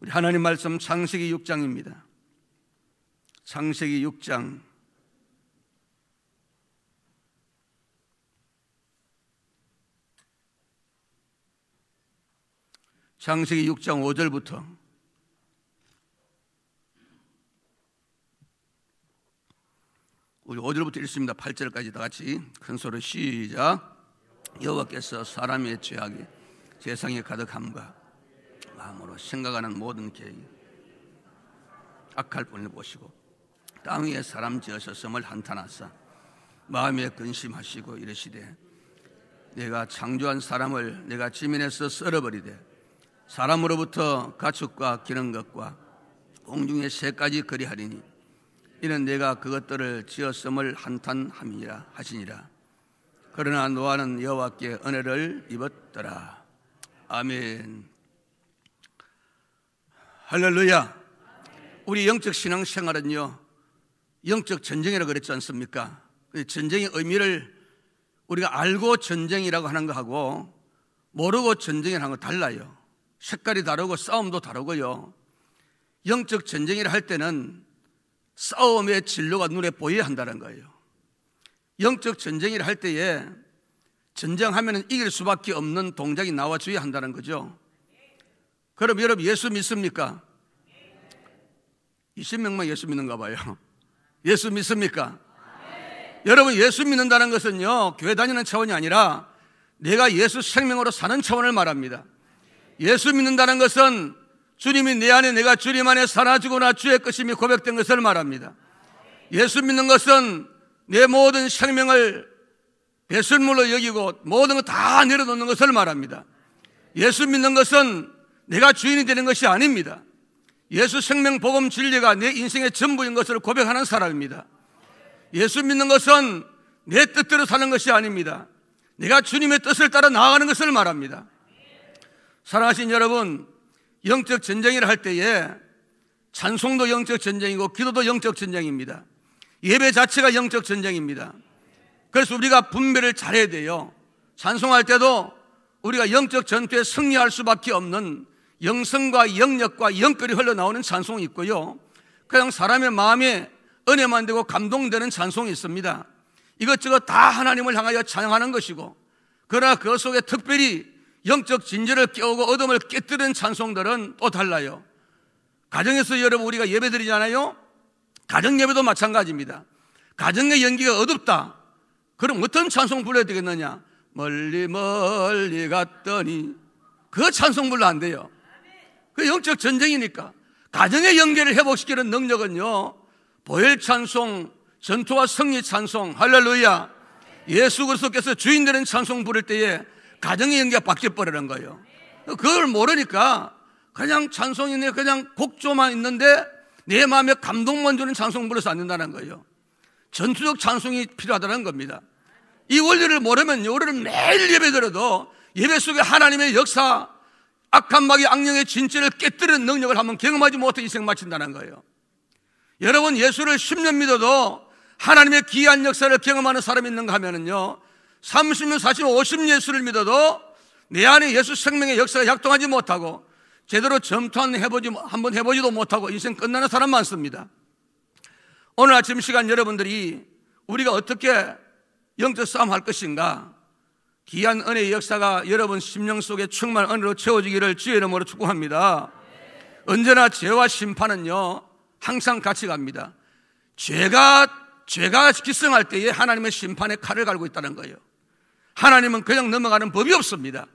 우리 하나님 말씀 창세기 6장입니다. 창세기 6장 창세기 6장 5절부터 우리 5절부터 읽습니다. 8절까지 다 같이 큰 소리 시작. 여호와께서 사람의 죄악이 세상에 가득함과 마음으로 생각하는 모든 계획이 악할 뿐을 보시고 땅 위에 사람 지으셨음을 한탄하사 마음에 근심하시고 이르시되 내가 창조한 사람을 내가 지면에서 썰어버리되 사람으로부터 가축과 기는 것과 공중의 새까지 그리하리니 이는 내가 그것들을 지었음을 한탄함이라 하시니라 그러나 노아는 여호와께 은혜를 입었더라 아멘 할렐루야. 우리 영적 신앙 생활은요, 영적 전쟁이라고 그랬지 않습니까? 전쟁의 의미를 우리가 알고 전쟁이라고 하는 거하고 모르고 전쟁이라는 거 달라요. 색깔이 다르고 싸움도 다르고요. 영적 전쟁이라 할 때는 싸움의 진로가 눈에 보여야 한다는 거예요. 영적 전쟁이라 할 때에 전쟁하면 이길 수밖에 없는 동작이 나와줘야 한다는 거죠. 그럼 여러분 예수 믿습니까? 20명만 예수 믿는가 봐요. 예수 믿습니까? 네. 여러분, 예수 믿는다는 것은요, 교회 다니는 차원이 아니라 내가 예수 생명으로 사는 차원을 말합니다. 예수 믿는다는 것은 주님이 내 안에 내가 주님 안에 사라지거나 주의 것임이 고백된 것을 말합니다. 예수 믿는 것은 내 모든 생명을 배설물로 여기고 모든 것다 내려놓는 것을 말합니다. 예수 믿는 것은 내가 주인이 되는 것이 아닙니다. 예수 생명 복음 진리가 내 인생의 전부인 것을 고백하는 사람입니다. 예수 믿는 것은 내 뜻대로 사는 것이 아닙니다. 내가 주님의 뜻을 따라 나아가는 것을 말합니다. 사랑하신 여러분, 영적 전쟁이라 할 때에 찬송도 영적 전쟁이고 기도도 영적 전쟁입니다. 예배 자체가 영적 전쟁입니다. 그래서 우리가 분배를 잘해야 돼요. 찬송할 때도 우리가 영적 전투에 승리할 수밖에 없는 영성과 영역과 영끌이 흘러나오는 찬송이 있고요. 그냥 사람의 마음에 은혜만 되고 감동되는 찬송이 있습니다. 이것저것 다 하나님을 향하여 찬양하는 것이고, 그러나 그 속에 특별히 영적 진절을 깨우고 어둠을 깨뜨리는 찬송들은 또 달라요. 가정에서 여러분 우리가 예배 드리잖아요. 가정 예배도 마찬가지입니다. 가정의 연기가 어둡다. 그럼 어떤 찬송 불러야 되겠느냐? 멀리 멀리 갔더니 그 찬송 불러 안 돼요. 그 영적 전쟁이니까 가정의 연계를 회복시키는 능력은요 보혈 찬송, 전투와 승리 찬송, 할렐루야. 예수 그리스도께서 주인 되는 찬송 부를 때에 가정의 연계가 바뀌어버리는 거예요. 그걸 모르니까 그냥 찬송이네 그냥 곡조만 있는데 내 마음에 감동만 주는 찬송 불러서 안 된다는 거예요. 전투적 찬송이 필요하다는 겁니다. 이 원리를 모르면 우리를 매일 예배드려도 예배 속에 하나님의 역사, 악한 마귀 악령의 진지를 깨뜨리는 능력을 한번 경험하지 못해 인생 마친다는 거예요. 여러분 예수를 10년 믿어도 하나님의 기한 역사를 경험하는 사람이 있는가 하면은요. 30년, 40년, 5 0 예수를 믿어도 내 안에 예수 생명의 역사가 약동하지 못하고 제대로 점토 한 해보지, 한번 해보지도 못하고 인생 끝나는 사람 많습니다. 오늘 아침 시간 여러분들이 우리가 어떻게 영적 싸움 할 것인가 귀한 은혜의 역사가 여러분 심령 속에 충만 은혜로 채워지기를 주의 이름으로 축구합니다 언제나 죄와 심판은요, 항상 같이 갑니다. 죄가, 죄가 기승할 때에 하나님의 심판의 칼을 갈고 있다는 거예요. 하나님은 그냥 넘어가는 법이 없습니다.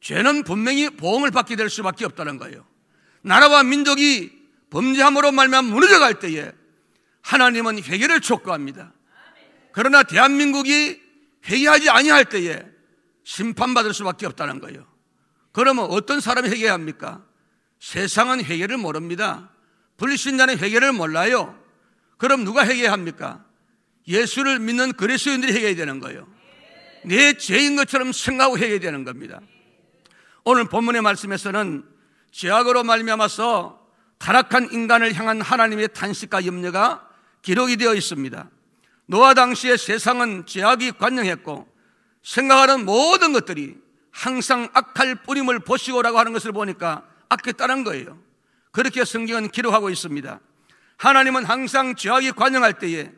죄는 분명히 보험을 받게 될 수밖에 없다는 거예요. 나라와 민족이 범죄함으로 말면 무너져갈 때에 하나님은 회개를 촉구합니다. 그러나 대한민국이 회개하지 아니할 때에 심판받을 수밖에 없다는 거예요. 그러면 어떤 사람이 회개합니까? 세상은 회개를 모릅니다. 불신자는 회개를 몰라요. 그럼 누가 회개합니까? 예수를 믿는 그리스도인들이 회개해야 되는 거예요. 내 죄인 것처럼 생각하고 회개해야 되는 겁니다. 오늘 본문의 말씀에서는 죄악으로 말미암아서 타락한 인간을 향한 하나님의 탄식과 염려가 기록이 되어 있습니다. 노아 당시에 세상은 죄악이 관영했고 생각하는 모든 것들이 항상 악할 뿌림을 보시고라고 하는 것을 보니까 악했다는 거예요. 그렇게 성경은 기록하고 있습니다. 하나님은 항상 죄악이 관영할 때에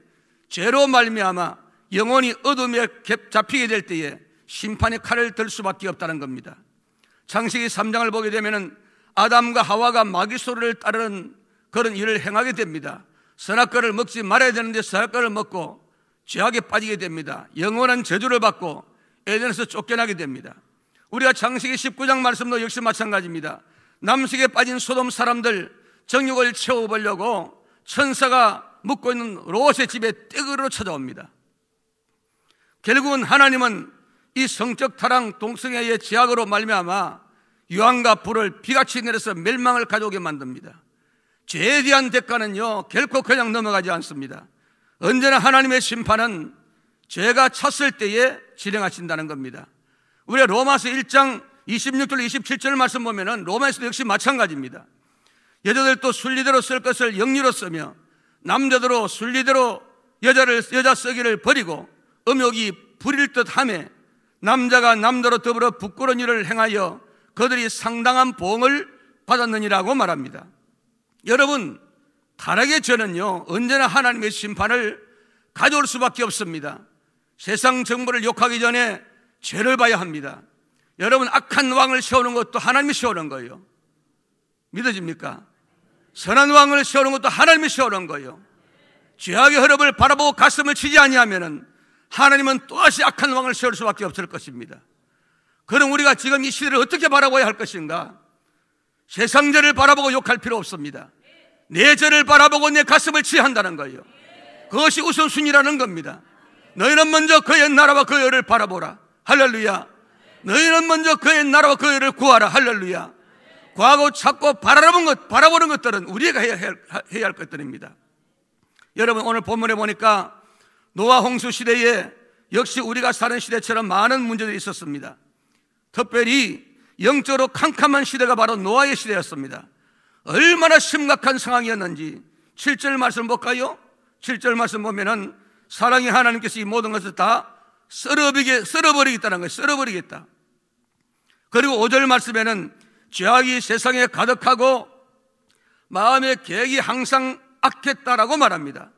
죄로 말미암아 영혼이 어둠에 잡히게 될 때에 심판의 칼을 들 수밖에 없다는 겁니다. 창세기 3장을 보게 되면은 아담과 하와가 마귀 소리를 따르는 그런 일을 행하게 됩니다. 선악과를 먹지 말아야 되는데 선악과를 먹고 죄악에 빠지게 됩니다. 영원한 저주를 받고 에덴에서 쫓겨나게 됩니다. 우리가 장세기 19장 말씀도 역시 마찬가지입니다. 남식에 빠진 소돔 사람들 정욕을 채워보려고 천사가 묵고 있는 롯의 집에 떼그로 찾아옵니다. 결국은 하나님은 이 성적 타락 동성애의 제약으로 말미암아 유황과 불을 비같이 내려서 멸망을 가져오게 만듭니다. 죄에 대한 대가는요 결코 그냥 넘어가지 않습니다. 언제나 하나님의 심판은 죄가 찼을 때에 실행하신다는 겁니다. 우리가 로마서 1장 26절 27절 말씀 보면은 로마에서도 역시 마찬가지입니다. 여자들도 순리대로 쓸 것을 영리로 쓰며 남자들로 순리대로 여자를 여자 쓰기를 버리고 음욕이 부릴 듯함에 남자가 남자로 더불어 부끄러운 일을 행하여 그들이 상당한 보험을 받았느니라고 말합니다. 여러분 타락의 죄는요 언제나 하나님의 심판을 가져올 수밖에 없습니다. 세상 정부를 욕하기 전에 죄를 봐야 합니다. 여러분, 악한 왕을 세우는 것도 하나님이 세우는 거예요. 믿어집니까? 선한 왕을 세우는 것도 하나님이 세우는 거예요. 죄악의 흐름을 바라보고 가슴을 치지 아니하면 하나님은 또다시 악한 왕을 세울 수밖에 없을 것입니다. 그럼 우리가 지금 이 시대를 어떻게 바라봐야 할 것인가? 세상 죄를 바라보고 욕할 필요 없습니다. 내 죄를 바라보고 내 가슴을 치한다는 거예요. 그것이 우선순위라는 겁니다. 너희는 먼저 그의 나라와 그의를 바라보라. 할렐루야. 너희는 먼저 그의 나라와 그의를 구하라. 할렐루야. 구하고 찾고 바라보는 것, 바라보는 것들은 우리가 해야, 해야 할 것들입니다. 여러분, 오늘 본문에 보니까 노아 홍수 시대에 역시 우리가 사는 시대처럼 많은 문제들이 있었습니다. 특별히 영적으로 캄캄한 시대가 바로 노아의 시대였습니다. 얼마나 심각한 상황이었는지 7절 말씀 볼까요? 7절 말씀 보면은 사랑의 하나님께서 이 모든 것을 다 썰어버리게, 썰어버리겠다는 거예요. 썰어버리겠다. 그리고 5절 말씀에는 죄악이 세상에 가득하고 마음의 계획이 항상 악했다라고 말합니다.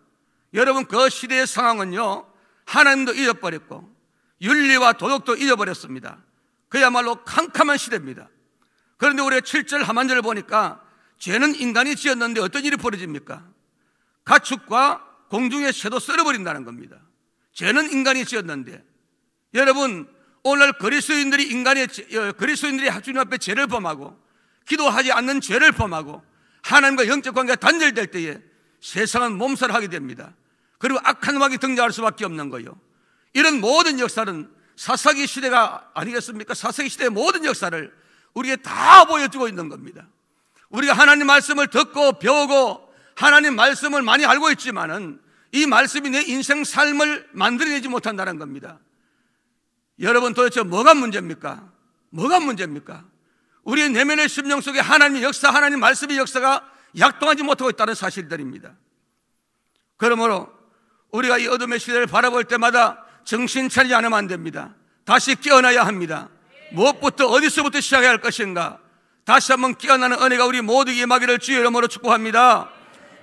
여러분 그 시대의 상황은요. 하나님도 잊어버렸고 윤리와 도덕도 잊어버렸습니다. 그야말로 캄캄한 시대입니다. 그런데 우리의 7절 하만절을 보니까 죄는 인간이 지었는데 어떤 일이 벌어집니까? 가축과 공중의 새도 썰어버린다는 겁니다. 죄는 인간이 지었는데 여러분 오늘날 그리스도인들이 인간의 어, 그리스도인들이 주님 앞에 죄를 범하고 기도하지 않는 죄를 범하고 하나님과 영적 관계가 단절될 때에 세상은 몸살하게 됩니다. 그리고 악한 음악이 등장할 수밖에 없는 거요. 예 이런 모든 역사는 사사기 시대가 아니겠습니까? 사사기 시대의 모든 역사를 우리에게 다 보여주고 있는 겁니다. 우리가 하나님 말씀을 듣고 배우고 하나님 말씀을 많이 알고 있지만은 이 말씀이 내 인생 삶을 만들어내지 못한다는 겁니다. 여러분 도대체 뭐가 문제입니까? 뭐가 문제입니까? 우리의 내면의 심령 속에 하나님의 역사, 하나님 말씀의 역사가 약동하지 못하고 있다는 사실들입니다. 그러므로 우리가 이 어둠의 시대를 바라볼 때마다 정신 차리지 않으면 안 됩니다. 다시 깨어나야 합니다. 무엇부터 어디서부터 시작해야 할 것인가? 다시 한번 깨어나는 은혜가 우리 모두에게 임하기를 주의 이름으로 축복합니다.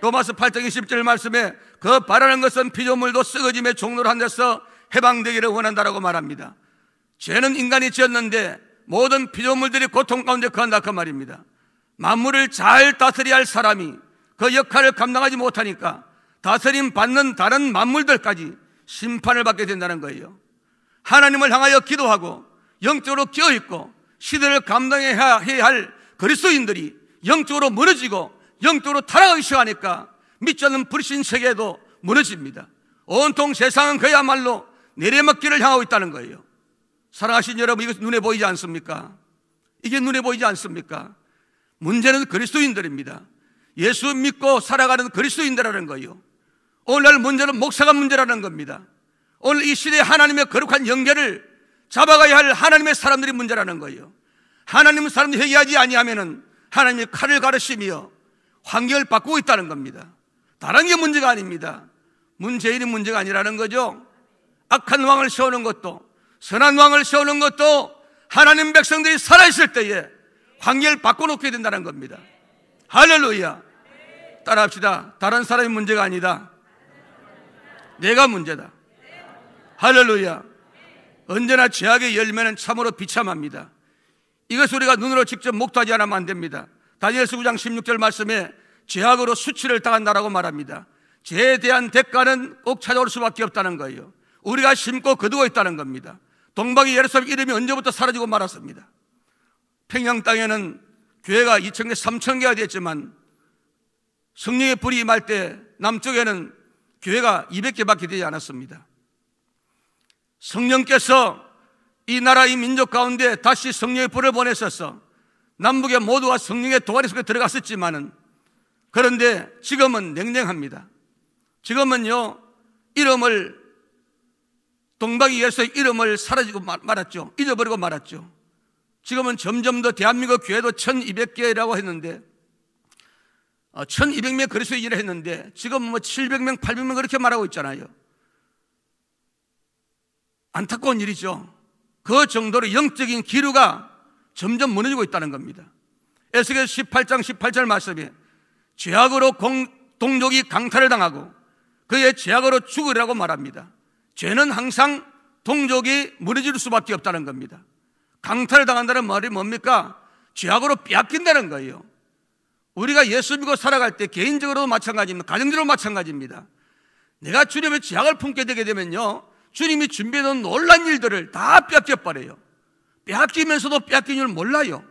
로마서 8장 20절 말씀에 그 바라는 것은 피조물도 쓰거짐의 종로를 한 데서 해방되기를 원한다라고 말합니다. 죄는 인간이 지었는데 모든 피조물들이 고통 가운데 거한다 그 말입니다. 만물을 잘 다스려야 할 사람이 그 역할을 감당하지 못하니까 다스림 받는 다른 만물들까지 심판을 받게 된다는 거예요. 하나님을 향하여 기도하고 영적으로 끼어 있고 시대를 감당해야 할 그리스도인들이 영적으로 멀어지고 영토로 타락하기 시작하니까 믿지 않는 불신 세계도 무너집니다. 온통 세상은 그야말로 내려먹기를 향하고 있다는 거예요. 사랑하신 여러분, 이것 눈에 보이지 않습니까? 이게 눈에 보이지 않습니까? 문제는 그리스도인들입니다. 예수 믿고 살아가는 그리스도인들이라는 거예요. 오늘날 문제는 목사가 문제라는 겁니다. 오늘 이 시대에 하나님의 거룩한 연계를 잡아가야 할 하나님의 사람들이 문제라는 거예요. 하나님 사람들이 회개하지 아니하면 하나님의 칼을 가르시며 환경을 바꾸고 있다는 겁니다. 다른 게 문제가 아닙니다. 문제인이 문제가 아니라는 거죠. 악한 왕을 세우는 것도 선한 왕을 세우는 것도 하나님 백성들이 살아있을 때에 관계를 바꿔놓게 된다는 겁니다. 할렐루야. 따라합시다. 다른 사람이 문제가 아니다. 내가 문제다. 할렐루야. 언제나 죄악의 열매는 참으로 비참합니다. 이것을 우리가 눈으로 직접 목도하지 않으면 안 됩니다. 다니엘서 9장 16절 말씀에 죄악으로 수치를 당한다라고 말합니다. 죄에 대한 대가는 꼭 찾아올 수밖에 없다는 거예요. 우리가 심고 거두고 있다는 겁니다. 동방의 예루살렘 이름이 언제부터 사라지고 말았습니다. 평양 땅에는 교회가 2천 개, 3천 개가 됐지만 성령의 불이 임할 때 남쪽에는 교회가 200개밖에 되지 않았습니다. 성령께서 이 나라 이 민족 가운데 다시 성령의 불을 보내셔서 남북의 모두와 성령의 도아리 속에 들어갔었지만은 그런데 지금은 냉랭합니다. 지금은요 이름을 동방이 위해서 이름을 사라지고 말았죠. 잊어버리고 말았죠. 지금은 점점 더 대한민국 교회도 1200개라고 했는데 1200명 어, 그리스도인이 했는데 지금 뭐 700명, 800명 그렇게 말하고 있잖아요. 안타까운 일이죠. 그 정도로 영적인 기류가 점점 무너지고 있다는 겁니다. 에스겔 18장 18절 말씀에 죄악으로 공, 동족이 강탈을 당하고 그의 죄악으로 죽으라고 말합니다. 죄는 항상 동족이 무너질 수밖에 없다는 겁니다. 강탈을 당한다는 말이 뭡니까? 죄악으로 빼앗긴다는 거예요. 우리가 예수 믿고 살아갈 때 개인적으로도 마찬가지입니다. 가정적으로 마찬가지입니다. 내가 주님의 죄악을 품게 되게 되면요. 주님이 준비해놓은 놀란 일들을 다 뺏겨버려요. 빼앗기면서도 빼앗긴 줄 몰라요.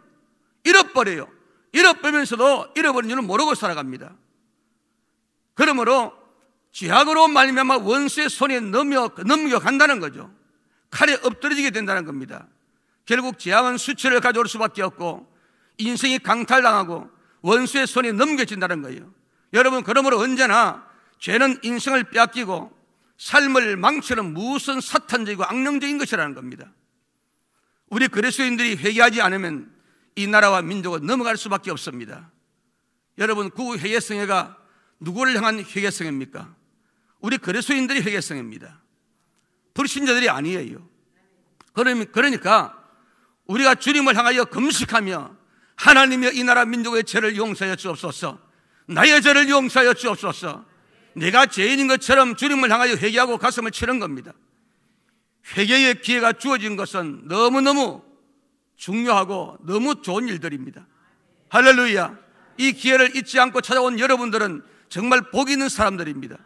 잃어버려요. 잃어버리면서도 잃어버린 줄은 모르고 살아갑니다. 그러므로 죄악으로 말미암아 원수의 손에 넘겨, 넘겨간다는 거죠. 칼에 엎드려지게 된다는 겁니다. 결국 죄악은 수치를 가져올 수밖에 없고 인생이 강탈당하고 원수의 손에 넘겨진다는 거예요. 여러분 그러므로 언제나 죄는 인생을 빼앗기고 삶을 망치는 무슨 사탄적이고 악령적인 것이라는 겁니다. 우리 그리스도인들이 회개하지 않으면 이 나라와 민족은 넘어갈 수밖에 없습니다. 여러분 구회개성회가 그 누구를 향한 회개성회입니까? 우리 그리스도인들이 회개성회입니다. 불신자들이 아니에요. 그러니까 우리가 주님을 향하여 금식하며 하나님여 이 나라 민족의 죄를 용서하여 주옵소서. 나의 죄를 용서하여 주옵소서. 내가 죄인인 것처럼 주님을 향하여 회개하고 가슴을 치는 겁니다. 회개의 기회가 주어진 것은 너무너무 중요하고 너무 좋은 일들입니다. 할렐루야. 이 기회를 잊지 않고 찾아온 여러분들은 정말 복이 있는 사람들입니다.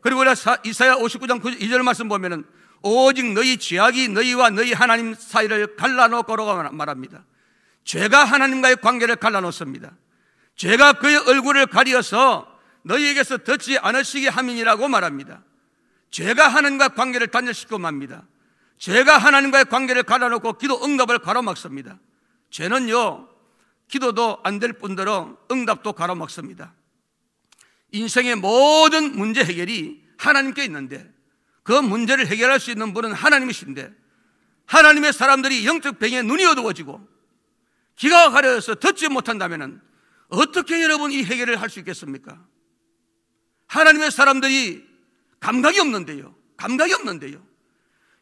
그리고 이사야 59장 2절 말씀 보면은 오직 너희 죄악이 너희와 너희 하나님 사이를 갈라놓고라고 말합니다. 죄가 하나님과의 관계를 갈라놓습니다. 죄가 그의 얼굴을 가리어서 너희에게서 듣지 않으시게 함이라고 말합니다. 죄가 하나님과 관계를 단절시키고 맙니다. 죄가 하나님과의 관계를 갈아놓고 기도 응답을 가로막습니다. 죄는요, 기도도 안 될 뿐더러 응답도 가로막습니다. 인생의 모든 문제 해결이 하나님께 있는데 그 문제를 해결할 수 있는 분은 하나님이신데 하나님의 사람들이 영적 병에 눈이 어두워지고 귀가 가려서 듣지 못한다면 어떻게 여러분 이 해결을 할 수 있겠습니까? 하나님의 사람들이 감각이 없는데요. 감각이 없는데요.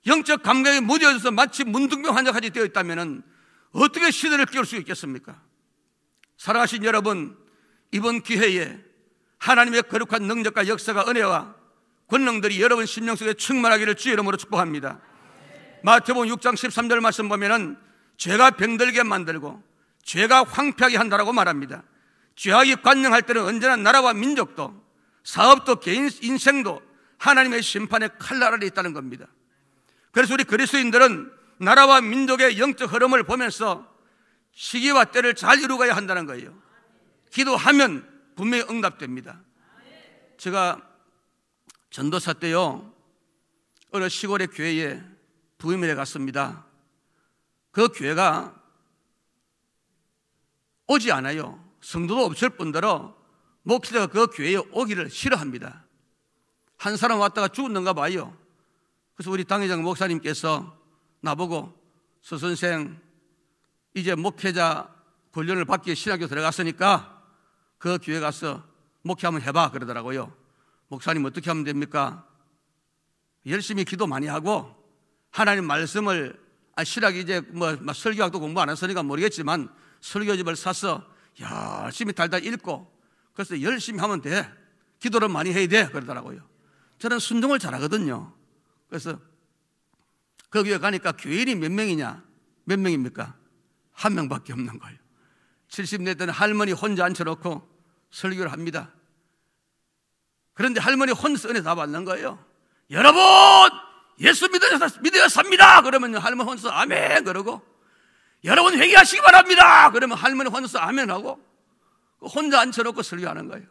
영적 감각이 무뎌져서 마치 문둥병 환자까지 되어 있다면 어떻게 시대를 끼울 수 있겠습니까? 사랑하신 여러분, 이번 기회에 하나님의 거룩한 능력과 역사가 은혜와 권능들이 여러분 심령 속에 충만하기를 주의 이름으로 축복합니다. 마태복음 6장 13절 말씀 보면은 죄가 병들게 만들고 죄가 황폐하게 한다라고 말합니다. 죄악이 관영할 때는 언제나 나라와 민족도 사업도 개인 인생도 하나님의 심판의 칼날이 있다는 겁니다. 그래서 우리 그리스인들은 나라와 민족의 영적 흐름을 보면서 시기와 때를 잘 이루어야 한다는 거예요. 기도하면 분명히 응답됩니다. 제가 전도사 때요, 어느 시골의 교회에 부임을 해 갔습니다. 그 교회가 오지 않아요. 성도도 없을 뿐더러 목회가그 교회에 오기를 싫어합니다. 한 사람 왔다가 죽었는가 봐요. 그래서 우리 당회장 목사님께서 나보고 서선생 이제 목회자 훈련을 받기 신학교 들어갔으니까 그 교회 가서 목회 한번 해봐 그러더라고요. 목사님 어떻게 하면 됩니까? 열심히 기도 많이 하고 하나님 말씀을 아, 신학 이제 뭐 설교학도 공부 안 했으니까 모르겠지만 설교집을 사서 열심히 달달 읽고 그래서 열심히 하면 돼. 기도를 많이 해야 돼 그러더라고요. 저는 순종을 잘하거든요. 그래서 거기에 가니까 교인이 몇 명이냐? 몇 명입니까? 한 명밖에 없는 거예요. 70년 때는 할머니 혼자 앉혀놓고 설교를 합니다. 그런데 할머니 혼자 은혜 다 받는 거예요. 여러분! 예수 믿어야, 믿어야 삽니다! 그러면 할머니 혼자 아멘! 그러고, 여러분 회개하시기 바랍니다! 그러면 할머니 혼자 아멘 하고, 혼자 앉혀놓고 설교하는 거예요.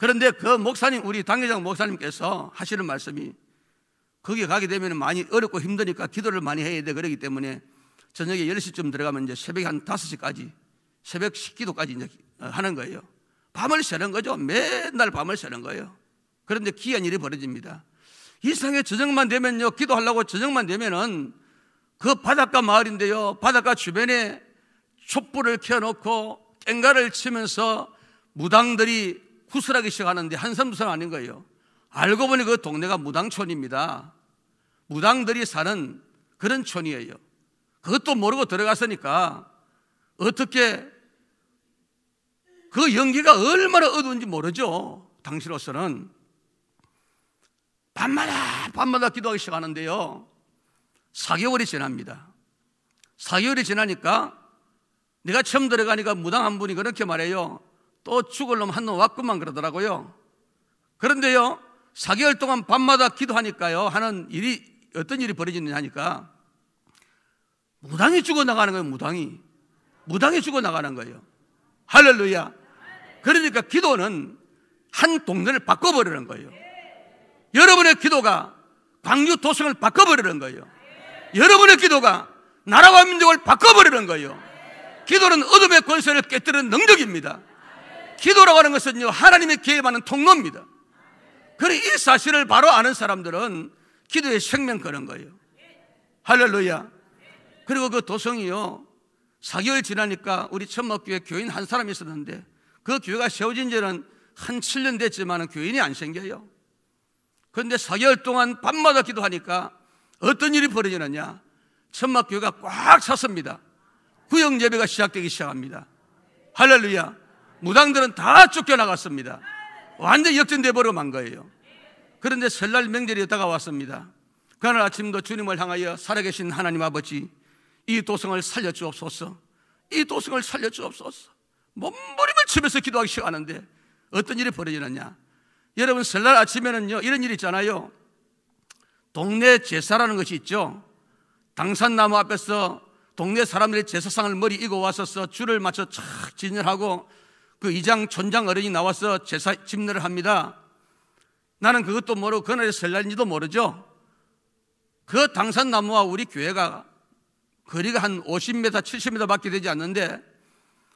그런데 그 목사님, 우리 당회장 목사님께서 하시는 말씀이 거기에 가게 되면 많이 어렵고 힘드니까 기도를 많이 해야 돼. 그러기 때문에 저녁에 10시쯤 들어가면 이제 새벽에 한 5시까지 새벽 식기도까지 이제 어, 하는 거예요. 밤을 새는 거죠. 맨날 밤을 새는 거예요. 그런데 기한 일이 벌어집니다. 이상해 저녁만 되면요. 기도하려고 저녁만 되면은 그 바닷가 마을인데요. 바닷가 주변에 촛불을 켜놓고 땡가를 치면서 무당들이 후슬하기 시작하는데 한섬 두섬 아닌 거예요. 알고 보니 그 동네가 무당촌입니다. 무당들이 사는 그런 촌이에요. 그것도 모르고 들어갔으니까 어떻게 그 연기가 얼마나 어두운지 모르죠. 당시로서는. 밤마다, 밤마다 기도하기 시작하는데요. 4개월이 지납니다. 4개월이 지나니까 내가 처음 들어가니까 무당 한 분이 그렇게 말해요. 또 죽을 놈 한 놈 왔구만 그러더라고요. 그런데요, 4개월 동안 밤마다 기도하니까요, 하는 일이, 어떤 일이 벌어지느냐 하니까, 무당이 죽어나가는 거예요, 무당이. 무당이 죽어나가는 거예요. 할렐루야. 그러니까 기도는 한 동네를 바꿔버리는 거예요. 여러분의 기도가 광주 도성을 바꿔버리는 거예요. 여러분의 기도가 나라와 민족을 바꿔버리는 거예요. 기도는 어둠의 권세를 깨뜨리는 능력입니다. 기도라고 하는 것은요, 하나님의 기회에 맞는 통로입니다. 그래, 이 사실을 바로 아는 사람들은 기도에 생명 거는 거예요. 할렐루야. 그리고 그 도성이요, 4개월 지나니까 우리 천막교회 교인 한 사람이 있었는데 그 교회가 세워진 지는 한 7년 됐지만 교인이 안 생겨요. 그런데 4개월 동안 밤마다 기도하니까 어떤 일이 벌어지느냐. 천막교회가 꽉 찼습니다. 구역 예배가 시작되기 시작합니다. 할렐루야. 무당들은 다 쫓겨나갔습니다. 완전히 역전돼 버려 만 거예요. 그런데 설날 명절이 다가왔습니다. 그날 아침도 주님을 향하여 살아계신 하나님 아버지 이 도성을 살려주옵소서. 이 도성을 살려주옵소서. 몸부림을 치면서 기도하기 시작하는데 어떤 일이 벌어지느냐? 여러분 설날 아침에는요 이런 일이 있잖아요. 동네 제사라는 것이 있죠. 당산나무 앞에서 동네 사람들이 제사상을 머리 이고 와서서 줄을 맞춰 착 진열하고 그 이장 촌장 어른이 나와서 제사 집례를 합니다. 나는 그것도 모르고 그날이 설날인지도 모르죠. 그 당산나무와 우리 교회가 거리가 한 50m, 70m 밖에 되지 않는데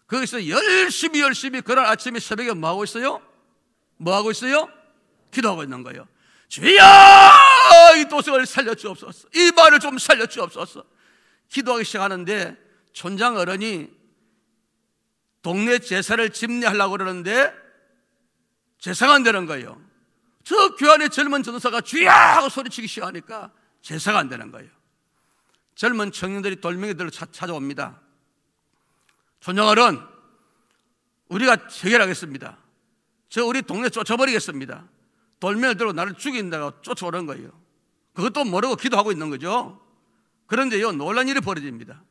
거기서 열심히 열심히 그날 아침에 새벽에 뭐 하고 있어요? 뭐 하고 있어요? 기도하고 있는 거예요. 주여! 이 도성을 살려주옵소서. 이 말을 좀 살려주옵소서. 기도하기 시작하는데 촌장 어른이 동네 제사를 집례하려고 그러는데 제사가 안 되는 거예요. 저교안의 젊은 전도사가 주야! 하고 소리치기 시작하니까 제사가 안 되는 거예요. 젊은 청년들이 돌멩이들을 찾아옵니다. 존영아은 우리가 해결하겠습니다. 저 우리 동네 쫓아버리겠습니다. 돌멩이 들고 나를 죽인다고 쫓아오는 거예요. 그것도 모르고 기도하고 있는 거죠. 그런데요, 놀란 일이 벌어집니다.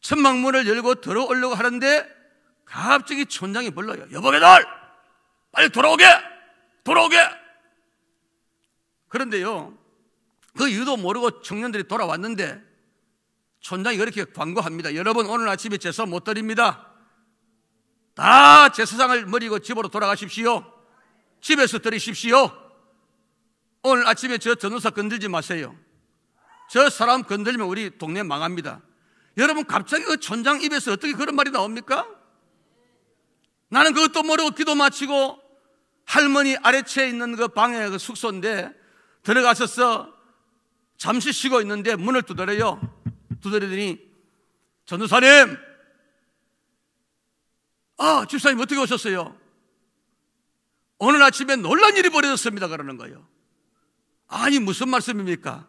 천막문을 열고 들어오려고 하는데 갑자기 촌장이 불러요. 여보배들! 빨리 돌아오게! 돌아오게! 그런데요, 그 이유도 모르고 청년들이 돌아왔는데, 촌장이 그렇게 광고합니다. 여러분, 오늘 아침에 제사 못 드립니다. 다 제사상을 머리고 집으로 돌아가십시오. 집에서 드리십시오. 오늘 아침에 저 전우사 건들지 마세요. 저 사람 건들면 우리 동네 망합니다. 여러분, 갑자기 그 촌장 입에서 어떻게 그런 말이 나옵니까? 나는 그것도 모르고 기도 마치고 할머니 아래채에 있는 그 방에 그 숙소인데 들어가셔서 잠시 쉬고 있는데 문을 두드려요. 두드리더니 전도사님, 아 집사님 어떻게 오셨어요? 오늘 아침에 놀란 일이 벌어졌습니다. 그러는 거예요. 아니 무슨 말씀입니까?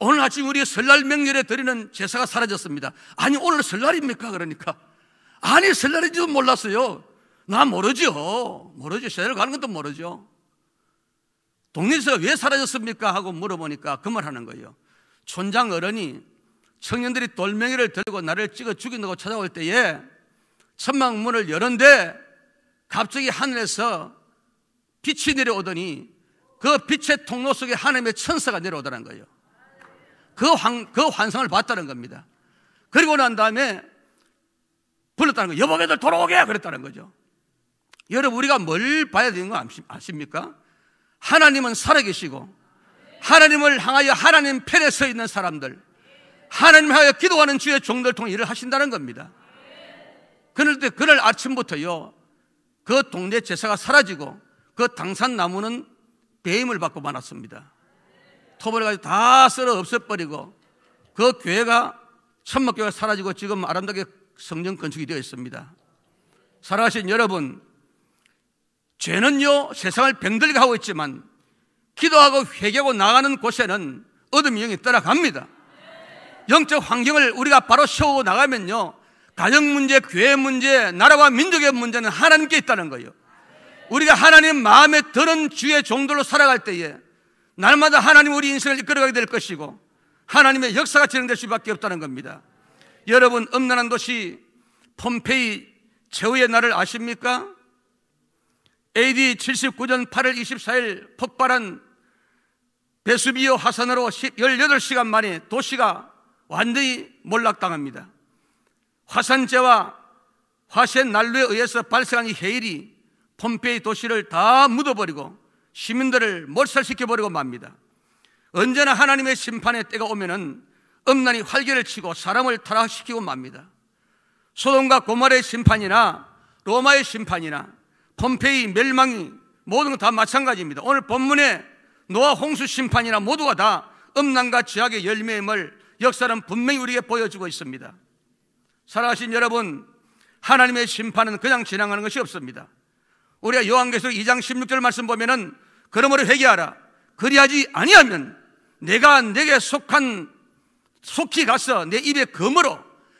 오늘 아침 우리 설날 명절에 드리는 제사가 사라졌습니다. 아니 오늘 설날입니까? 그러니까 아니, 설날인지도 몰랐어요. 나 모르죠. 모르죠. 세례를 가는 것도 모르죠. 동네에서 왜 사라졌습니까? 하고 물어보니까 그 말 하는 거예요. 촌장 어른이 청년들이 돌멩이를 들고 나를 찍어 죽인다고 찾아올 때에 천막문을 열는데 갑자기 하늘에서 빛이 내려오더니 그 빛의 통로 속에 하나님의 천사가 내려오더라는 거예요. 그, 환, 그 환상을 봤다는 겁니다. 그리고 난 다음에 불렀다는 거예요. 여보배들 돌아오게! 그랬다는 거죠. 여러분, 우리가 뭘 봐야 되는 거 아십니까? 하나님은 살아계시고, 하나님을 향하여 하나님 편에 서 있는 사람들, 하나님 향하여 기도하는 주의 종들 통해 일을 하신다는 겁니다. 그럴 때, 그날 아침부터요, 그 동네 제사가 사라지고, 그 당산나무는 배임을 받고 말았습니다. 토벌을 가지고 다 썰어 없애버리고, 그 교회가 천막교회가 사라지고 지금 아름답게 성령 건축이 되어 있습니다. 살아가신 여러분, 죄는요, 세상을 병들게 하고 있지만, 기도하고 회개하고 나가는 곳에는 어둠의 영이 따라갑니다. 영적 환경을 우리가 바로 세우고 나가면요, 가정 문제, 교회 문제, 나라와 민족의 문제는 하나님께 있다는 거예요. 우리가 하나님 마음에 드는 주의 종들로 살아갈 때에, 날마다 하나님 우리 인생을 이끌어가게 될 것이고, 하나님의 역사가 진행될 수밖에 없다는 겁니다. 여러분 음란한 도시 폼페이 최후의 날을 아십니까? AD 79년 8월 24일 폭발한 베수비오 화산으로 18시간 만에 도시가 완전히 몰락당합니다. 화산재와 화쇄 난로에 의해서 발생한 이 해일이 폼페이 도시를 다 묻어버리고 시민들을 몰살시켜버리고 맙니다. 언제나 하나님의 심판의 때가 오면은 음란이 활개를 치고 사람을 타락시키고 맙니다. 소돔과 고말의 심판이나 로마의 심판이나 폼페이 멸망이 모든 것 다 마찬가지입니다. 오늘 본문에 노아 홍수 심판이나 모두가 다 음란과 지악의 열매임을 역사는 분명히 우리에게 보여주고 있습니다. 살아가신 여러분, 하나님의 심판은 그냥 진행하는 것이 없습니다. 우리가 요한계수 2장 16절 말씀 보면은 그러므로 회개하라. 그리하지 아니하면 내가 내게 속한 속히 가서 내 입에 검으로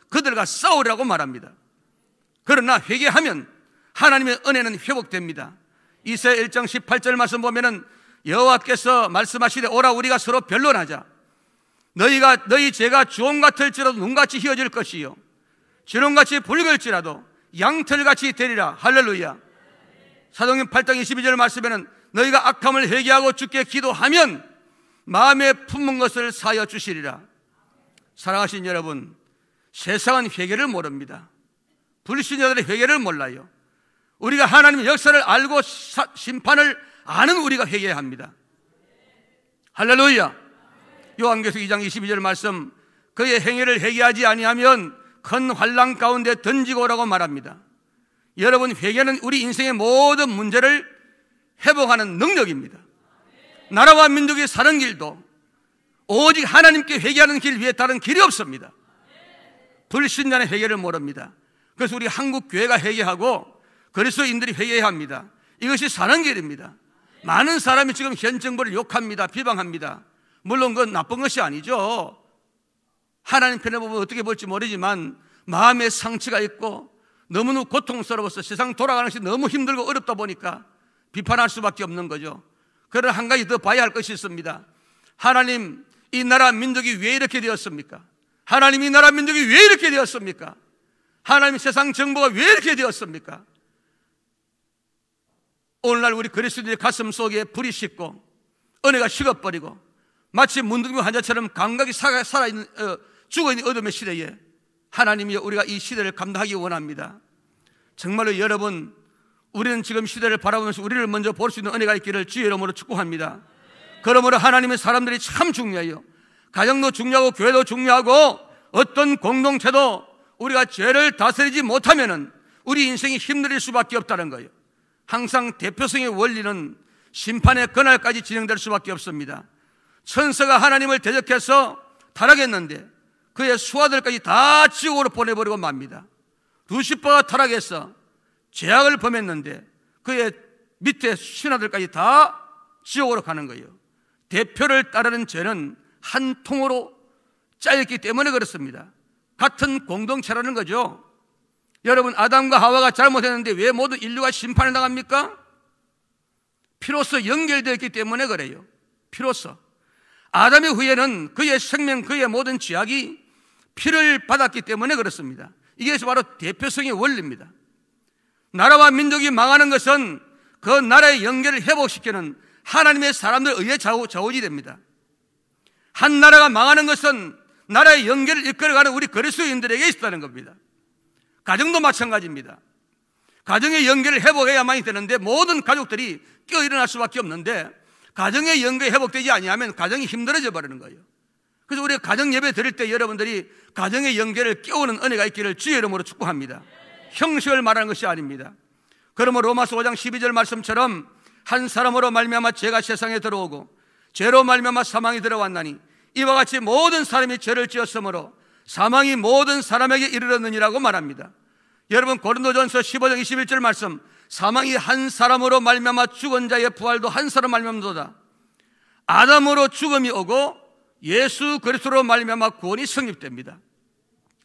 그들과 싸우라고 말합니다. 그러나 회개하면 하나님의 은혜는 회복됩니다. 이세 1장 18절 말씀 보면은 여호와께서 말씀하시되 오라 우리가 서로 변론하자. 너희가 너희 죄가 주홍 같을지라도 눈같이 휘어질 것이요 주홍같이 붉을지라도 양털같이 되리라. 할렐루야. 사도행 8장 22절 말씀에는 너희가 악함을 회개하고 주께 기도하면 마음에 품은 것을 사여 주시리라. 사랑하신 여러분, 세상은 회개를 모릅니다. 불신자들의 회개를 몰라요. 우리가 하나님의 역사를 알고 심판을 아는 우리가 회개해야 합니다. 할렐루야. 요한계속 2장 22절 말씀 그의 행위를 회개하지 아니하면 큰 환란 가운데 던지고 오라고 말합니다. 여러분 회개는 우리 인생의 모든 문제를 회복하는 능력입니다. 나라와 민족이 사는 길도 오직 하나님께 회개하는 길 위에 다른 길이 없습니다. 불신자는 회개를 모릅니다. 그래서 우리 한국 교회가 회개하고 그리스도인들이 회개해야 합니다. 이것이 사는 길입니다. 많은 사람이 지금 현 정부를 욕합니다. 비방합니다. 물론 그건 나쁜 것이 아니죠. 하나님 편에 보면 어떻게 볼지 모르지만 마음의 상처가 있고 너무너무 고통스러워서 세상 돌아가는 것이 너무 힘들고 어렵다 보니까 비판할 수밖에 없는 거죠. 그러나 한 가지 더 봐야 할 것이 있습니다. 하나님 이 나라 민족이 왜 이렇게 되었습니까? 하나님이 나라 민족이 왜 이렇게 되었습니까? 하나님 세상 정보가 왜 이렇게 되었습니까? 오늘날 우리 그리스도인의 가슴 속에 불이 식고 은혜가 식어버리고 마치 문둥이 환자처럼 감각이 살아있는 어, 죽어있는 어둠의 시대에 하나님이 우리가 이 시대를 감당하기 원합니다 정말로 여러분 우리는 지금 시대를 바라보면서 우리를 먼저 볼 수 있는 은혜가 있기를 주의 이름으로 축복합니다 그러므로 하나님의 사람들이 참 중요해요. 가정도 중요하고 교회도 중요하고 어떤 공동체도 우리가 죄를 다스리지 못하면은 우리 인생이 힘들일 수밖에 없다는 거예요. 항상 대표성의 원리는 심판의 그날까지 진행될 수밖에 없습니다. 천사가 하나님을 대적해서 타락했는데 그의 수하들까지 다 지옥으로 보내버리고 맙니다. 루시퍼가 타락해서 죄악을 범했는데 그의 밑에 신하들까지 다 지옥으로 가는 거예요. 대표를 따르는 죄는 한 통으로 짜였기 때문에 그렇습니다. 같은 공동체라는 거죠. 여러분, 아담과 하와가 잘못했는데 왜 모두 인류가 심판을 당합니까? 피로서 연결되었기 때문에 그래요. 피로서. 아담의 후에는 그의 생명, 그의 모든 죄악이 피를 받았기 때문에 그렇습니다. 이게 바로 대표성의 원리입니다. 나라와 민족이 망하는 것은 그 나라의 연결을 회복시키는 하나님의 사람들 의해 좌우, 지 됩니다. 한 나라가 망하는 것은 나라의 연결을 이끌어가는 우리 그리스도인들에게 있다는 겁니다. 가정도 마찬가지입니다. 가정의 연결을 회복해야만이 되는데 모든 가족들이 끼어 일어날 수밖에 없는데 가정의 연결이 회복되지 아니면 가정이 힘들어져 버리는 거예요. 그래서 우리가 가정 예배 드릴 때 여러분들이 가정의 연결을 깨우는 은혜가 있기를 주의 이름으로 축복합니다. 형식을 말하는 것이 아닙니다. 그러므로 로마서 5장 12절 말씀처럼 한 사람으로 말미암아 죄가 세상에 들어오고 죄로 말미암아 사망이 들어왔나니 이와 같이 모든 사람이 죄를 지었으므로 사망이 모든 사람에게 이르렀느니라고 말합니다. 여러분 고린도전서 15장 21절 말씀 사망이 한 사람으로 말미암아 죽은 자의 부활도 한 사람 말미암도다. 아담으로 죽음이 오고 예수 그리스도로 말미암아 구원이 성립됩니다.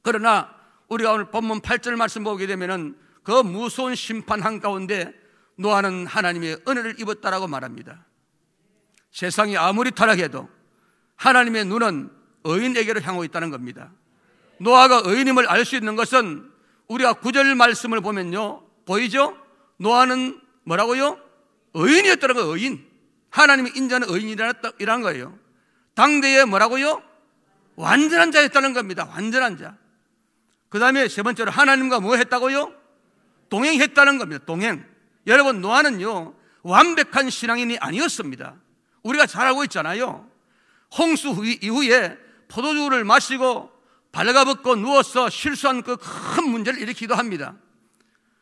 그러나 우리가 오늘 본문 8절 말씀 보게 되면은 그 무서운 심판 한가운데 노아는 하나님의 은혜를 입었다라고 말합니다. 세상이 아무리 타락해도 하나님의 눈은 의인에게로 향하고 있다는 겁니다. 노아가 의인임을 알 수 있는 것은 우리가 구절 말씀을 보면요. 보이죠? 노아는 뭐라고요? 의인이었다는 거예요. 의인. 하나님의 인자는 의인이라는 거예요. 당대에 뭐라고요? 완전한 자였다는 겁니다. 완전한 자. 그 다음에 세 번째로 하나님과 뭐 했다고요? 동행했다는 겁니다. 동행. 여러분 노아는요 완벽한 신앙인이 아니었습니다. 우리가 잘 알고 있잖아요. 홍수 이후에 포도주를 마시고 발가벗고 누워서 실수한 그 큰 문제를 일으키기도 합니다.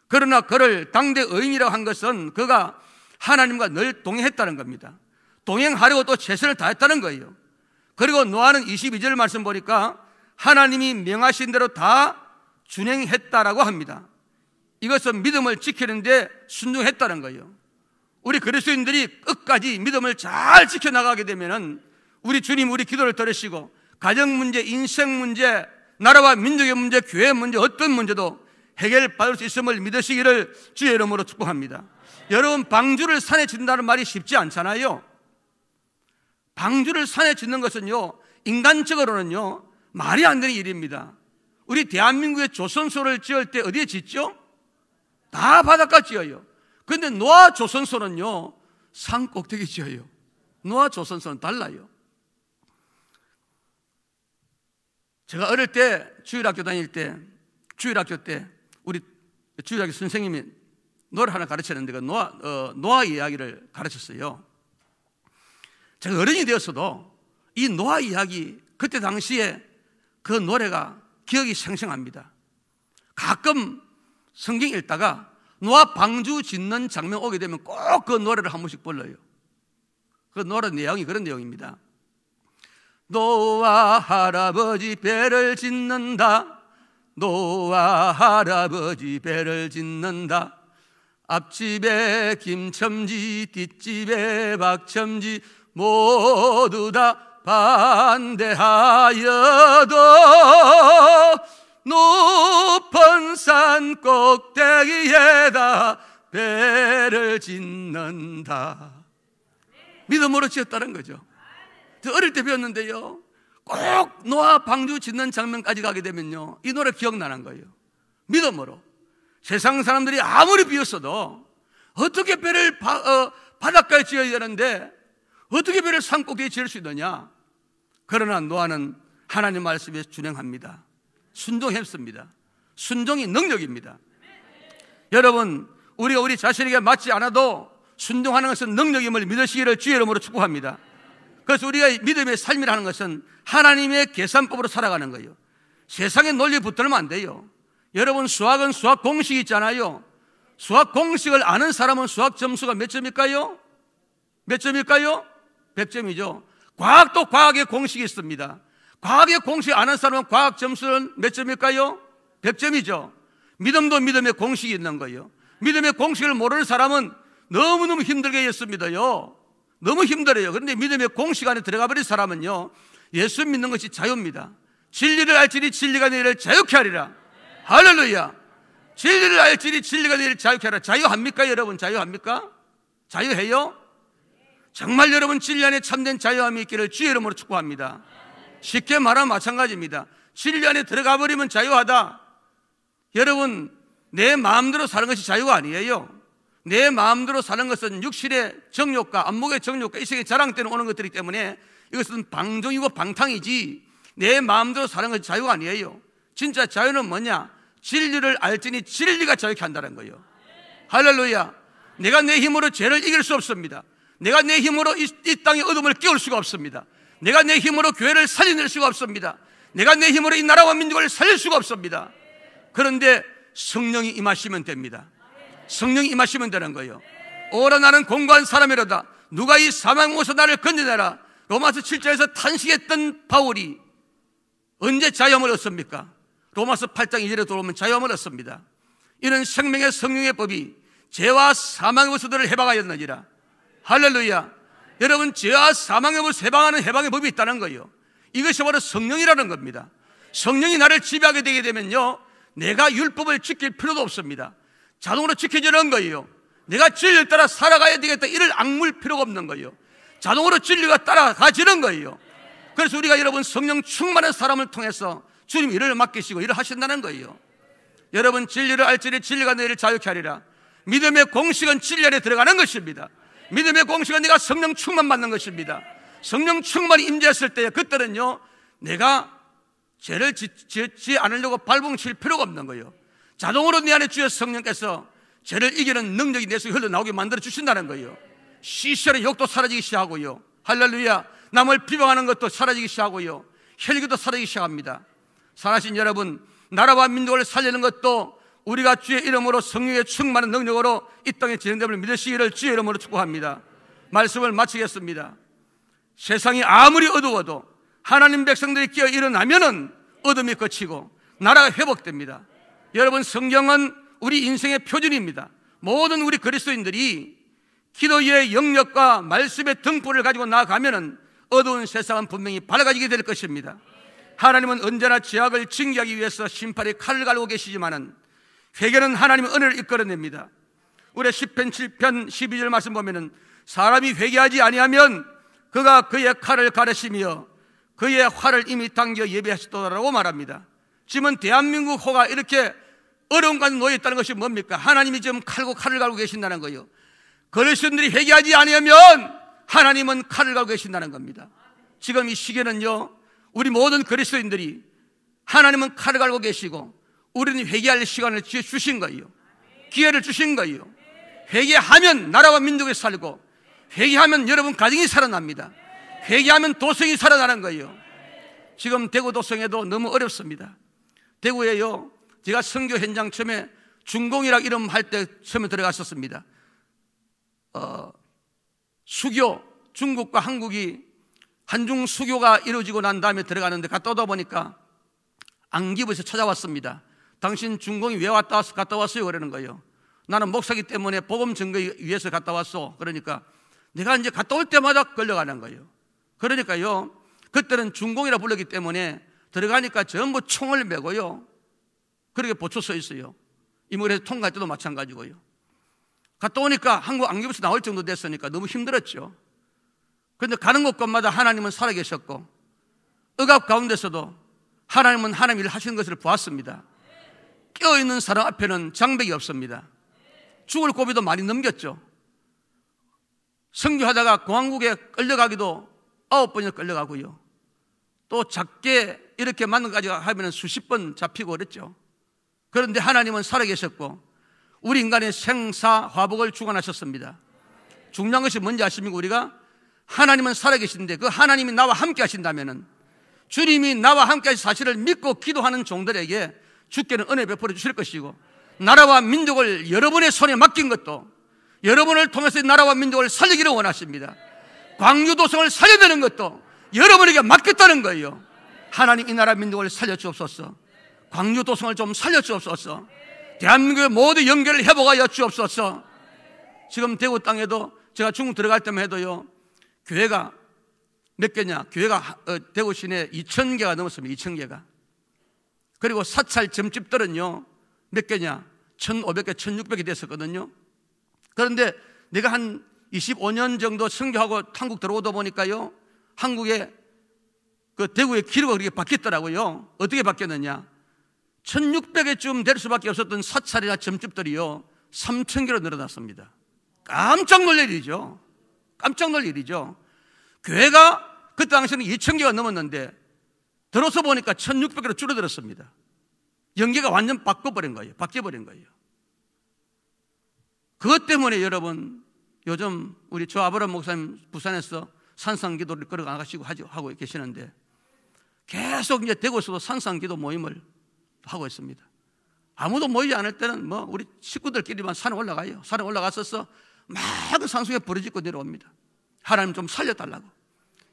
그러나 그를 당대 의인이라고 한 것은 그가 하나님과 늘 동행했다는 겁니다. 동행하려고 또 최선을 다했다는 거예요. 그리고 노아는 22절 말씀 보니까 하나님이 명하신 대로 다 준행했다라고 합니다. 이것은 믿음을 지키는데 순종했다는 거예요. 우리 그리스도인들이 끝까지 믿음을 잘 지켜나가게 되면은 우리 주님 우리 기도를 들으시고 가정 문제, 인생 문제, 나라와 민족의 문제, 교회 문제, 어떤 문제도 해결받을 수 있음을 믿으시기를 주의 이름으로 축복합니다. 여러분, 방주를 산에 짓는다는 말이 쉽지 않잖아요. 방주를 산에 짓는 것은요, 인간적으로는요, 말이 안 되는 일입니다. 우리 대한민국의 조선소를 지을 때 어디에 짓죠? 다 바닷가 지어요. 근데 노아 조선소는요, 산 꼭대기 지어요. 노아 조선소는 달라요. 제가 어릴 때 주일학교 다닐 때 주일학교 때 우리 주일학교 선생님이 노래 하나 가르쳤는데 그 노아 어, 노아 이야기를 가르쳤어요. 제가 어른이 되었어도 이 노아 이야기 그때 당시에 그 노래가 기억이 생생합니다. 가끔 성경 읽다가 노아 방주 짓는 장면 오게 되면 꼭 그 노래를 한 번씩 불러요. 그 노래 내용이 그런 내용입니다. 노아 할아버지 배를 짓는다. 노아 할아버지 배를 짓는다. 앞집에 김첨지, 뒷집에 박첨지 모두 다 반대하여도 높은 산 꼭대기에다 배를 짓는다. 믿음으로 지었다는 거죠. 저 어릴 때 배웠는데요. 꼭 노아 방주 짓는 장면까지 가게 되면요. 이 노래 기억나는 거예요. 믿음으로. 세상 사람들이 아무리 비었어도 어떻게 배를 바, 어, 바닷가에 지어야 되는데 어떻게 배를 산꼭대기에 지을 수 있느냐. 그러나 노아는 하나님 말씀에 준행합니다. 순종했습니다. 순종이 능력입니다. 여러분, 우리가 우리 자신에게 맞지 않아도 순종하는 것은 능력임을 믿으시기를 주의 이름으로 축복합니다. 그래서 우리가 믿음의 삶이라는 것은 하나님의 계산법으로 살아가는 거예요. 세상의 논리 붙들면 안 돼요. 여러분 수학은 수학 공식이 있잖아요. 수학 공식을 아는 사람은 수학 점수가 몇 점일까요? 몇 점일까요? 100점이죠. 과학도 과학의 공식이 있습니다. 과학에 공식 아는 사람은 과학 점수는 몇 점일까요? 100점이죠. 믿음도 믿음의 공식이 있는 거예요. 믿음의 공식을 모르는 사람은 너무너무 힘들게 했습니다요. 너무 힘들어요. 그런데 믿음의 공식 안에 들어가 버린 사람은요. 예수 믿는 것이 자유입니다. 진리를 알지니 진리가 너희를 자유케 하리라. 할렐루야. 진리를 알지니 진리가 너희를 자유케 하라. 자유합니까, 여러분? 자유합니까? 자유해요? 정말 여러분 진리 안에 참된 자유함이 있기를 주의 이름으로 축복합니다. 쉽게 말하면 마찬가지입니다. 진리 안에 들어가 버리면 자유하다. 여러분, 내 마음대로 사는 것이 자유가 아니에요. 내 마음대로 사는 것은 육실의 정욕과 안목의 정욕과 이 세계 자랑 때는 오는 것들이기 때문에 이것은 방종이고 방탕이지 내 마음대로 사는 것이 자유가 아니에요. 진짜 자유는 뭐냐? 진리를 알지니 진리가 자유케 한다는 거예요. 할렐루야. 내가 내 힘으로 죄를 이길 수 없습니다. 내가 내 힘으로 이, 이 땅의 어둠을 깨울 수가 없습니다. 내가 내 힘으로 교회를 살려낼 수가 없습니다. 내가 내 힘으로 이 나라와 민족을 살릴 수가 없습니다. 그런데 성령이 임하시면 됩니다. 성령이 임하시면 되는 거예요. 오라 나는 공고한 사람이로다. 누가 이 사망에서 나를 건져내라. 로마서 7장에서 탄식했던 바울이 언제 자유함을 얻습니까? 로마서 8장 2절에 돌아오면 자유함을 얻습니다. 이런 생명의 성령의 법이 죄와 사망의 원수들을 해방하였느니라. 할렐루야. 여러분 죄와 사망의 법을 해방하는 해방의 법이 있다는 거예요. 이것이 바로 성령이라는 겁니다. 성령이 나를 지배하게 되게 되면요. 내가 율법을 지킬 필요도 없습니다. 자동으로 지켜지는 거예요. 내가 진리를 따라 살아가야 되겠다. 이를 악물 필요가 없는 거예요. 자동으로 진리가 따라가지는 거예요. 그래서 우리가 여러분 성령 충만한 사람을 통해서 주님 일을 맡기시고 일을 하신다는 거예요. 여러분 진리를 알지니 진리가 너희를 자유케 하리라. 믿음의 공식은 진리 안에 들어가는 것입니다. 믿음의 공식은 내가 성령 충만 받는 것입니다. 성령 충만이 임재했을 때 그때는요, 내가 죄를 짓지 않으려고 발봉칠 필요가 없는 거예요. 자동으로 내 안에 주의 성령께서 죄를 이기는 능력이 내 속에 흘러나오게 만들어 주신다는 거예요. 시시한 욕도 사라지기 시작하고요. 할렐루야. 남을 비방하는 것도 사라지기 시작하고요. 혈기도 사라지기 시작합니다. 살아신 여러분, 나라와 민족을 살리는 것도 우리가 주의 이름으로 성령의 충만한 능력으로 이 땅에 진행됨을 믿으시기를 주의 이름으로 축복합니다. 말씀을 마치겠습니다. 세상이 아무리 어두워도 하나님 백성들이 깨어 일어나면은 어둠이 거치고 나라가 회복됩니다. 여러분 성경은 우리 인생의 표준입니다. 모든 우리 그리스도인들이 기도의 영역과 말씀의 등불을 가지고 나아가면은 어두운 세상은 분명히 밝아지게 될 것입니다. 하나님은 언제나 죄악을 징계하기 위해서 심판의 칼을 갈고 계시지만은 회개는 하나님의 은혜를 이끌어냅니다. 우리 10편 7편 12절 말씀 보면은 사람이 회개하지 아니하면 그가 그의 칼을 가르시며 그의 화를 이미 당겨 예배하시다라고 말합니다. 지금은 대한민국 호가 이렇게 어려운 가운 놓여 있다는 것이 뭡니까? 하나님이 지금 칼고 칼을 갈고 계신다는 거예요. 그리스도인들이 회개하지 아니하면 하나님은 칼을 갈고 계신다는 겁니다. 지금 이 시기는요, 우리 모든 그리스도인들이 하나님은 칼을 갈고 계시고 우리는 회개할 시간을 주신 거예요. 기회를 주신 거예요. 회개하면 나라와 민족이 살고, 회개하면 여러분 가정이 살아납니다. 회개하면 도성이 살아나는 거예요. 지금 대구 도성에도 너무 어렵습니다. 대구에요. 제가 선교 현장 처음에 중공이라 이름 할때 처음에 들어갔었습니다. 어, 수교, 중국과 한국이 한중 수교가 이루어지고 난 다음에 들어가는데 갔다 오다 보니까 안기부에서 찾아왔습니다. 당신 중공이 왜 왔다 왔어? 갔다 왔어요? 그러는 거예요. 나는 목사기 때문에 복음 증거 위해서 갔다 왔어. 그러니까 내가 이제 갔다 올 때마다 걸려가는 거예요. 그러니까요. 그때는 중공이라 불렀기 때문에 들어가니까 전부 총을 메고요. 그렇게 보초 서 있어요. 이물에서 통과할 때도 마찬가지고요. 갔다 오니까 한국 안기부에서 나올 정도 됐으니까 너무 힘들었죠. 그런데 가는 곳곳마다 하나님은 살아계셨고, 억압 가운데서도 하나님은 하나님 일 하시는 것을 보았습니다. 깨어있는 사람 앞에는 장벽이 없습니다. 죽을 고비도 많이 넘겼죠. 성교하다가 공항국에 끌려가기도 아홉 번이나 끌려가고요. 또 작게 이렇게 만나까지 하면 수십 번 잡히고 그랬죠. 그런데 하나님은 살아계셨고 우리 인간의 생사 화복을 주관하셨습니다. 중요한 것이 뭔지 아십니까? 우리가 하나님은 살아계신데 그 하나님이 나와 함께 하신다면 주님이 나와 함께 하신 사실을 믿고 기도하는 종들에게 주께는 은혜 베풀어 주실 것이고 나라와 민족을 여러분의 손에 맡긴 것도 여러분을 통해서 나라와 민족을 살리기를 원하십니다. 광유도성을 살려내는 것도 여러분에게 맡겼다는 거예요. 하나님 이 나라 민족을 살려주옵소서. 광유도성을 좀 살려주옵소서. 대한민국의 모든 연결을 회복하여 주옵소서. 지금 대구 땅에도 제가 중국 들어갈 때만 해도요. 교회가 몇 개냐? 교회가 어, 대구 시내 2천 개가 넘었습니다. 2천 개가. 그리고 사찰 점집들은요, 몇 개냐? 1,500개, 1,600개 됐었거든요. 그런데 내가 한 25년 정도 선교하고 한국 들어오다 보니까요, 한국에 그 대구의 기로가 그렇게 바뀌었더라고요. 어떻게 바뀌었느냐? 1,600개쯤 될 수밖에 없었던 사찰이나 점집들이요, 3,000개로 늘어났습니다. 깜짝 놀랄 일이죠. 깜짝 놀랄 일이죠. 교회가 그 당시에는 2,000개가 넘었는데 들어서 보니까 1600개로 줄어들었습니다. 연계가 완전 바꿔버린 거예요. 바뀌어버린 거예요. 그것 때문에 여러분 요즘 우리 조 아브람 목사님 부산에서 산상기도를 끌어가시고 하고 계시는데 계속 이제 대구에서도 산상기도 모임을 하고 있습니다. 아무도 모이지 않을 때는 뭐 우리 식구들끼리만 산에 올라가요. 산에 올라갔어서 막 산속에 그 부르짖고 내려옵니다. 하나님 좀 살려달라고.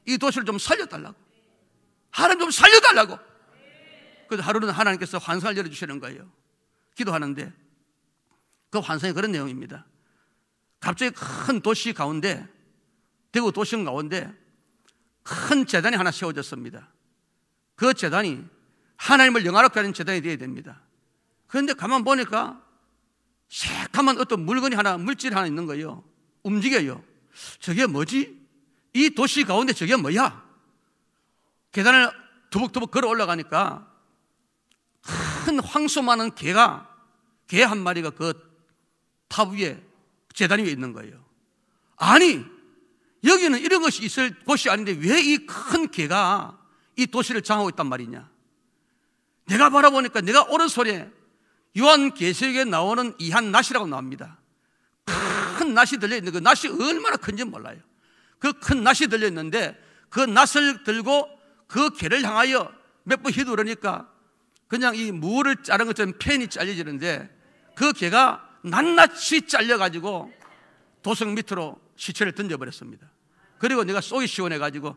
이 도시를 좀 살려달라고. 하나님 좀 살려달라고. 그래서 하루는 하나님께서 환상을 열어주시는 거예요. 기도하는데 그 환상이 그런 내용입니다. 갑자기 큰 도시 가운데 대구 도시 가운데 큰 재단이 하나 세워졌습니다. 그 재단이 하나님을 영화롭게 하는 재단이 되어야 됩니다. 그런데 가만 보니까 새까만 어떤 물건이 하나, 물질 하나 있는 거예요. 움직여요. 저게 뭐지? 이 도시 가운데 저게 뭐야? 계단을 두벅두벅 걸어 올라가니까 큰 황소 많은 개가 개 한 마리가 그 탑 위에 재단 위에 있는 거예요. 아니 여기는 이런 것이 있을 곳이 아닌데 왜 이 큰 개가 이 도시를 장하고 있단 말이냐? 내가 바라보니까 내가 오른 손에 요한 계시록에 나오는 이 한 낫이라고 나옵니다. 큰 낫이 들려 있는데 그 낫이 얼마나 큰지 몰라요. 그 큰 낫이 들려 있는데 그 낫을 들고 그 개를 향하여 몇 번휘그러니까 그냥 이 무를 자른 것처럼 펜이 잘려지는데 그 개가 낱낱이 잘려가지고 도성 밑으로 시체를 던져버렸습니다. 그리고 내가 속이 시원해가지고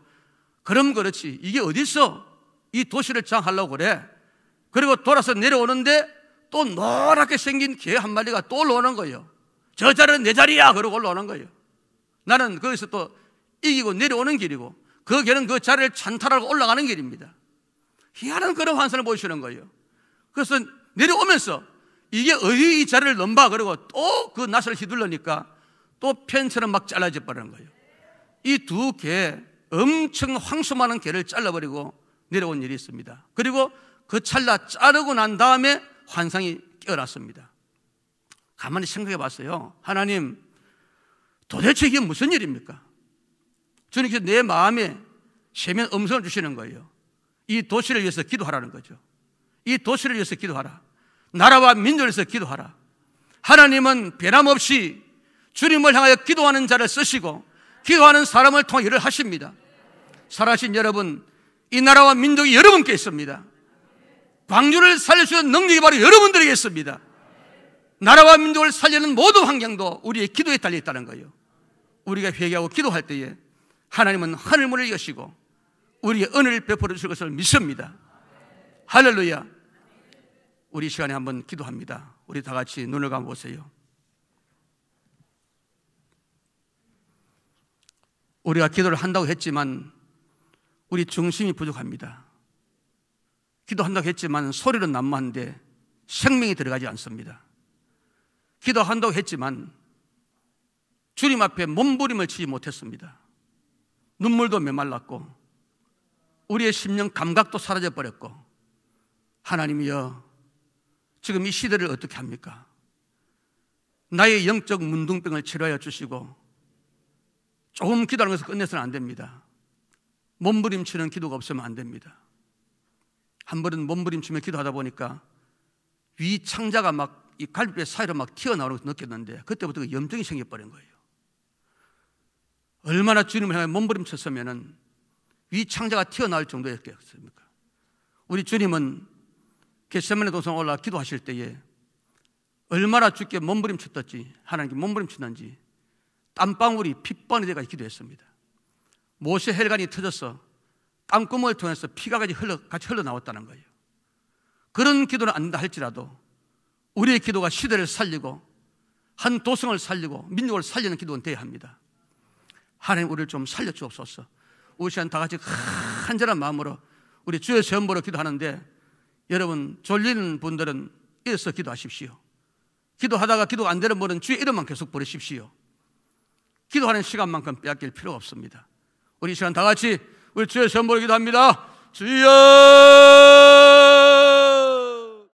그럼 그렇지 이게 어디서 이 도시를 장하려고 그래? 그리고 돌아서 내려오는데 또 노랗게 생긴 개 한 마리가 또 올라오는 거예요. 저 자리는 내 자리야! 그러고 올라오는 거예요. 나는 거기서 또 이기고 내려오는 길이고 그 개는 그 자리를 찬탈하고 올라가는 길입니다. 희한한 그런 환상을 보시는 거예요. 그래서 내려오면서 이게 어디 이 자리를 넘봐 그러고 또 그 낫을 휘둘러니까 또 펜처럼 막 잘라져 버리는 거예요. 이 두 개 엄청 황소많은 개를 잘라버리고 내려온 일이 있습니다. 그리고 그 찰나 자르고 난 다음에 환상이 깨어났습니다. 가만히 생각해 봤어요. 하나님, 도대체 이게 무슨 일입니까? 주님께서 내 마음에 세면 음성을 주시는 거예요. 이 도시를 위해서 기도하라는 거죠. 이 도시를 위해서 기도하라. 나라와 민족을 위해서 기도하라. 하나님은 변함없이 주님을 향하여 기도하는 자를 쓰시고 기도하는 사람을 통해 일을 하십니다. 살아신 여러분, 이 나라와 민족이 여러분께 있습니다. 광주를 살릴 수 있는 능력이 바로 여러분들에게 있습니다. 나라와 민족을 살리는 모든 환경도 우리의 기도에 달려 있다는 거예요. 우리가 회개하고 기도할 때에 하나님은 하늘문을 여시고 우리의 은혜를 베풀어 주실 것을 믿습니다. 할렐루야. 우리 시간에 한번 기도합니다. 우리 다 같이 눈을 감아 보세요. 우리가 기도를 한다고 했지만 우리 중심이 부족합니다. 기도한다고 했지만 소리는 난무한데 생명이 들어가지 않습니다. 기도한다고 했지만 주님 앞에 몸부림을 치지 못했습니다. 눈물도 메말랐고 우리의 심령 감각도 사라져 버렸고 하나님이여 지금 이 시대를 어떻게 합니까? 나의 영적 문둥병을 치료하여 주시고 조금 기다리면서 끝내서는 안 됩니다. 몸부림치는 기도가 없으면 안 됩니다. 한 번은 몸부림치며 기도하다 보니까 위 창자가 막 이 갈비뼈 사이로 막 튀어나오는 걸 느꼈는데 그때부터 그 염증이 생겨버린 거예요. 얼마나 주님을 향해 몸부림쳤으면 위창자가 튀어나올 정도였겠습니까? 우리 주님은 겟세만의 동산 올라 기도하실 때에 얼마나 주께 몸부림쳤던지 하나님께 몸부림쳤는지 땀방울이 핏번이 되까 기도했습니다. 모세 혈관이 터져서 땀구을 통해서 피가 같이, 흘러, 같이 흘러나왔다는 거예요. 그런 기도는 안다 할지라도 우리의 기도가 시대를 살리고 한 도성을 살리고 민족을 살리는 기도는 돼야 합니다. 하나님 우리를 좀 살려주옵소서. 우리 시간 다 같이 간절한 마음으로 우리 주의 세움보로 기도하는데 여러분 졸리는 분들은 일어서 기도하십시오. 기도하다가 기도가 안 되는 분은 주의 이름만 계속 부르십시오. 기도하는 시간만큼 빼앗길 필요가 없습니다. 우리 시간 다 같이 우리 주의 세움보로 기도합니다. 주여!